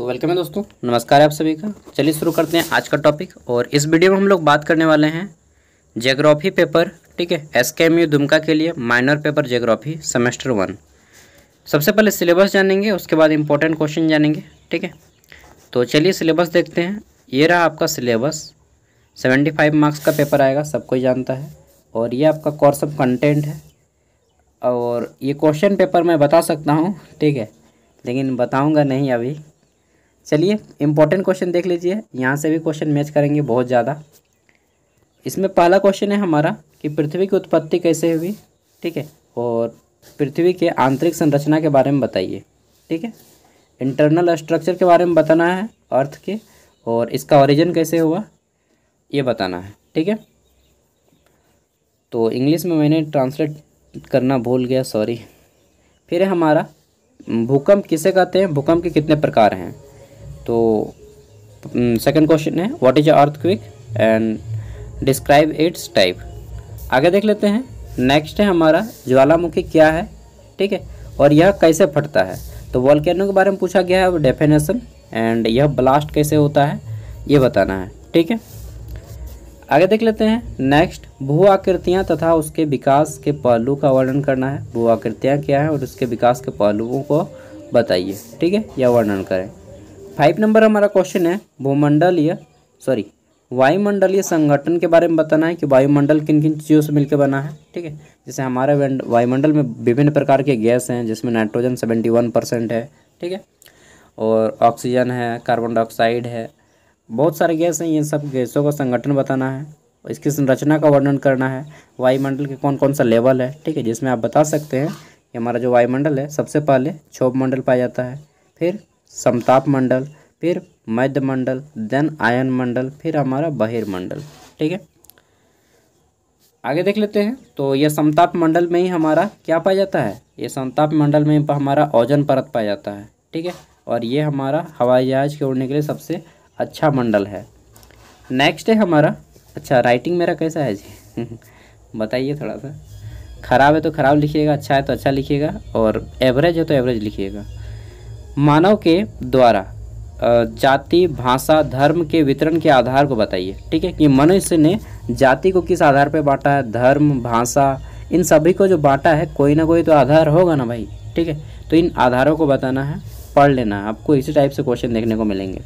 तो वेलकम है दोस्तों नमस्कार आप सभी का चलिए शुरू करते हैं आज का टॉपिक और इस वीडियो में हम लोग बात करने वाले हैं जियोग्राफी पेपर ठीक है एस के एम यू दुमका के लिए minor paper geography semester one सबसे पहले सिलेबस जानेंगे उसके बाद इम्पोर्टेंट क्वेश्चन जानेंगे ठीक है तो चलिए सिलेबस देखते हैं ये रहा आपका सिलेबस सेवेंटी फाइव मार्क्स का पेपर आएगा सब कोई जानता है और ये आपका कोर्स ऑफ कंटेंट है और ये क्वेश्चन पेपर मैं बता सकता हूँ ठीक है लेकिन बताऊँगा नहीं अभी चलिए इंपॉर्टेंट क्वेश्चन देख लीजिए यहाँ से भी क्वेश्चन मैच करेंगे बहुत ज़्यादा इसमें पहला क्वेश्चन है हमारा कि पृथ्वी की उत्पत्ति कैसे हुई ठीक है और पृथ्वी के आंतरिक संरचना के बारे में बताइए ठीक है इंटरनल स्ट्रक्चर के बारे में बताना है अर्थ के और इसका ओरिजिन कैसे हुआ ये बताना है ठीक है तो इंग्लिश में मैंने ट्रांसलेट करना भूल गया सॉरी फिर है हमारा भूकंप किसे कहते हैं भूकंप के कितने प्रकार हैं तो सेकंड mm, क्वेश्चन है what is earthquake and describe its type आगे देख लेते हैं नेक्स्ट है हमारा ज्वालामुखी क्या है ठीक है और यह कैसे फटता है तो वॉलकैनो के बारे में पूछा गया है डेफिनेशन एंड यह ब्लास्ट कैसे होता है ये बताना है ठीक है आगे देख लेते हैं नेक्स्ट भू आकृतियाँ तथा उसके विकास के पहलू का वर्णन करना है भू आकृतियाँ क्या है और उसके विकास के पहलुओं को बताइए ठीक है यह वर्णन करें फाइव नंबर हमारा क्वेश्चन है भूमंडलीय सॉरी वायुमंडलीय संगठन के बारे में बताना है कि वायुमंडल किन किन चीज़ों से मिलकर बना है ठीक है जैसे हमारे वायुमंडल में विभिन्न प्रकार के गैस हैं जिसमें नाइट्रोजन सेवेंटी वन परसेंट है ठीक है और ऑक्सीजन है कार्बन डाइऑक्साइड है बहुत सारे गैस हैं ये सब गैसों का संगठन बताना है इसकी संरचना का वर्णन करना है वायुमंडल के कौन कौन सा लेवल है ठीक है जिसमें आप बता सकते हैं कि हमारा जो वायुमंडल है सबसे पहले क्षोभ मंडल पाया जाता है फिर समताप मंडल फिर मध्य मंडल देन आयन मंडल फिर हमारा बहिर्मंडल ठीक है आगे देख लेते हैं तो यह समताप मंडल में ही हमारा क्या पाया जाता है ये समताप मंडल में हमारा ओजन परत पाया जाता है ठीक है और ये हमारा हवाई जहाज के उड़ने के लिए सबसे अच्छा मंडल है नेक्स्ट है हमारा अच्छा राइटिंग मेरा कैसा है जी बताइए थोड़ा सा खराब है तो ख़राब लिखिएगा अच्छा है तो अच्छा लिखिएगा और एवरेज है तो एवरेज लिखिएगा मानव के द्वारा जाति भाषा धर्म के वितरण के आधार को बताइए ठीक है कि मनुष्य ने जाति को किस आधार पर बांटा है धर्म भाषा इन सभी को जो बांटा है कोई ना कोई तो आधार होगा ना भाई ठीक है तो इन आधारों को बताना है पढ़ लेना है आपको इसी टाइप से क्वेश्चन देखने को मिलेंगे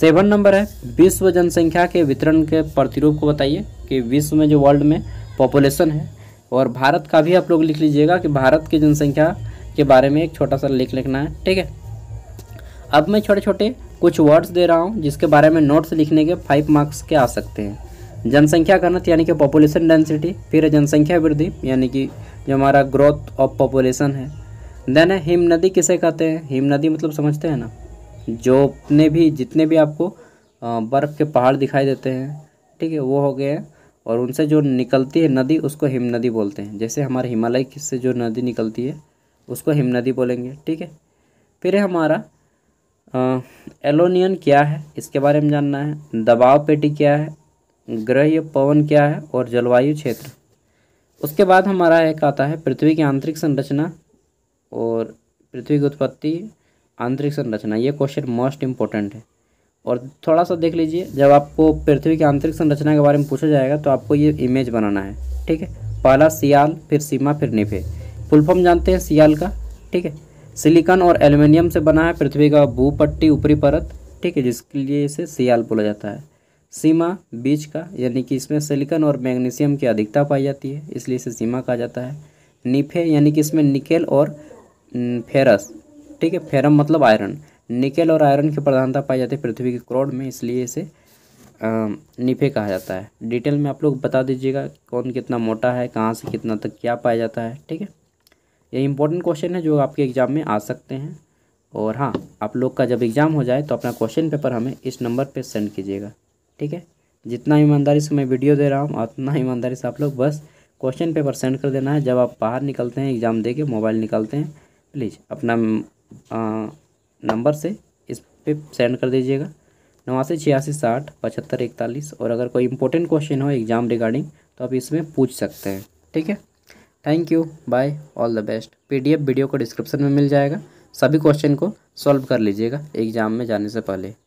सेवन नंबर है विश्व जनसंख्या के वितरण के प्रतिरूप को बताइए कि विश्व में जो वर्ल्ड में पॉपुलेशन है और भारत का भी आप लोग लिख लीजिएगा कि भारत की जनसंख्या के बारे में एक छोटा सा लिख लिखना है ठीक है अब मैं छोटे छोटे कुछ वर्ड्स दे रहा हूँ जिसके बारे में नोट्स लिखने के फाइव मार्क्स के आ सकते हैं जनसंख्या घनत्व यानी कि पॉपुलेशन डेंसिटी फिर जनसंख्या वृद्धि यानी कि जो हमारा ग्रोथ ऑफ पॉपुलेशन है देन है हिम नदी किसे कहते हैं हिम नदी मतलब समझते हैं ना जो अपने भी जितने भी आपको बर्फ़ के पहाड़ दिखाई देते हैं ठीक है वो हो गए हैं और उनसे जो निकलती है नदी उसको हिम नदी बोलते हैं जैसे हमारे हिमालय से जो नदी निकलती है उसको हिमनदी बोलेंगे ठीक है फिर हमारा एलोनियन क्या है इसके बारे में जानना है दबाव पेटी क्या है ग्रह पवन क्या है और जलवायु क्षेत्र उसके बाद हमारा एक आता है पृथ्वी की आंतरिक संरचना और पृथ्वी की उत्पत्ति आंतरिक संरचना ये क्वेश्चन मोस्ट इम्पोर्टेंट है और थोड़ा सा देख लीजिए जब आपको पृथ्वी की आंतरिक संरचना के बारे में पूछा जाएगा तो आपको ये इमेज बनाना है ठीक है पहला सियाल फिर सीमा फिर निफे फुल फॉर्म जानते हैं सियाल का ठीक है सिलिकॉन और एल्युमिनियम से बना है पृथ्वी का भूपट्टी ऊपरी परत ठीक है जिसके लिए इसे सियाल बोला जाता है सीमा बीच का यानी कि इसमें सिलिकॉन और मैग्नीशियम की अधिकता पाई जाती है इसलिए इसे सीमा कहा जाता है निफे यानी कि इसमें निकेल और फेरस ठीक है फेरम मतलब आयरन निकेल और आयरन की प्रधानता पाई जाती है पृथ्वी के क्रोड में इसलिए इसे निफे कहा जाता है डिटेल में आप लोग बता दीजिएगा कौन कितना मोटा है कहाँ से कितना तक क्या पाया जाता है ठीक है ये इंपॉर्टेंट क्वेश्चन है जो आपके एग्ज़ाम में आ सकते हैं और हाँ आप लोग का जब एग्ज़ाम हो जाए तो अपना क्वेश्चन पेपर हमें इस नंबर पर सेंड कीजिएगा ठीक है जितना ईमानदारी से मैं वीडियो दे रहा हूँ उतना ईमानदारी से आप लोग बस क्वेश्चन पेपर सेंड कर देना है जब आप बाहर निकलते हैं एग्ज़ाम दे के मोबाइल निकलते हैं प्लीज़ अपना नंबर से इस पर सेंड कर दीजिएगा नवासी छियासी साठ पचहत्तर इकतालीस और अगर कोई इंपॉर्टेंट क्वेश्चन हो एग्ज़ाम रिगार्डिंग तो आप इसमें पूछ सकते हैं ठीक है thank you bye all the best PDF video को डिस्क्रिप्शन में मिल जाएगा सभी क्वेश्चन को सॉल्व कर लीजिएगा एग्ज़ाम में जाने से पहले